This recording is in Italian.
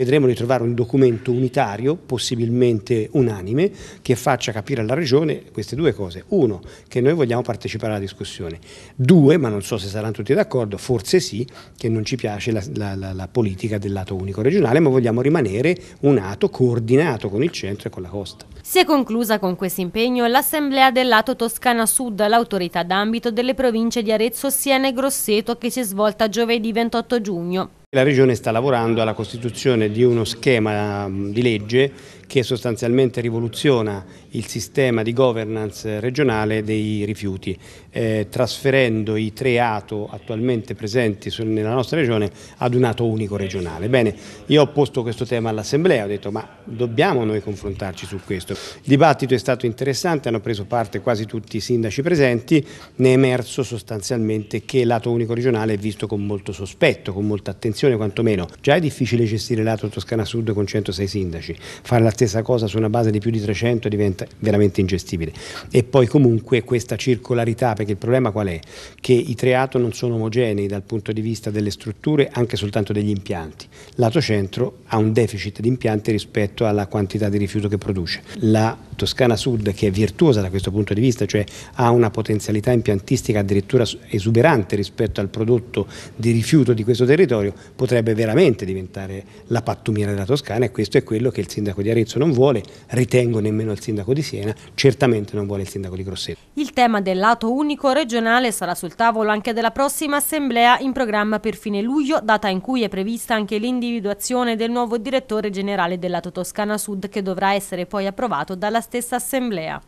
Vedremo di trovare un documento unitario, possibilmente unanime, che faccia capire alla Regione queste due cose. Uno, che noi vogliamo partecipare alla discussione. Due, ma non so se saranno tutti d'accordo, forse sì, che non ci piace la, la, la, la, politica dell'ato unico regionale, ma vogliamo rimanere un ato coordinato con il centro e con la costa. Si è conclusa con questo impegno l'Assemblea dell'Ato Toscana Sud, l'autorità d'ambito delle province di Arezzo, Siena e Grosseto, che si è svolta giovedì 28 giugno. La Regione sta lavorando alla costituzione di uno schema mm, di legge che sostanzialmente rivoluziona il sistema di governance regionale dei rifiuti, eh, trasferendo i tre ATO attualmente presenti nella nostra regione ad un ATO unico regionale. Bene, io ho posto questo tema all'Assemblea, ho detto ma dobbiamo noi confrontarci su questo. Il dibattito è stato interessante, hanno preso parte quasi tutti i sindaci presenti, ne è emerso sostanzialmente che l'ATO unico regionale è visto con molto sospetto, con molta attenzione quantomeno. Già è difficile gestire l'ATO Toscana Sud con 106 sindaci, fare stessa cosa su una base di più di 300 diventa veramente ingestibile. E poi comunque questa circolarità, perché il problema qual è? Che i triato non sono omogenei dal punto di vista delle strutture, anche soltanto degli impianti. Lato centro ha un deficit di impianti rispetto alla quantità di rifiuto che produce. La Toscana Sud, che è virtuosa da questo punto di vista, cioè ha una potenzialità impiantistica addirittura esuberante rispetto al prodotto di rifiuto di questo territorio, potrebbe veramente diventare la pattumiera della Toscana e questo è quello che il sindaco di Arezzo Grosseto non vuole, ritengo nemmeno il sindaco di Siena, certamente non vuole il sindaco di Grosseto. Il tema del lato unico regionale sarà sul tavolo anche della prossima assemblea in programma per fine luglio, data in cui è prevista anche l'individuazione del nuovo direttore generale del lato Toscana Sud che dovrà essere poi approvato dalla stessa assemblea.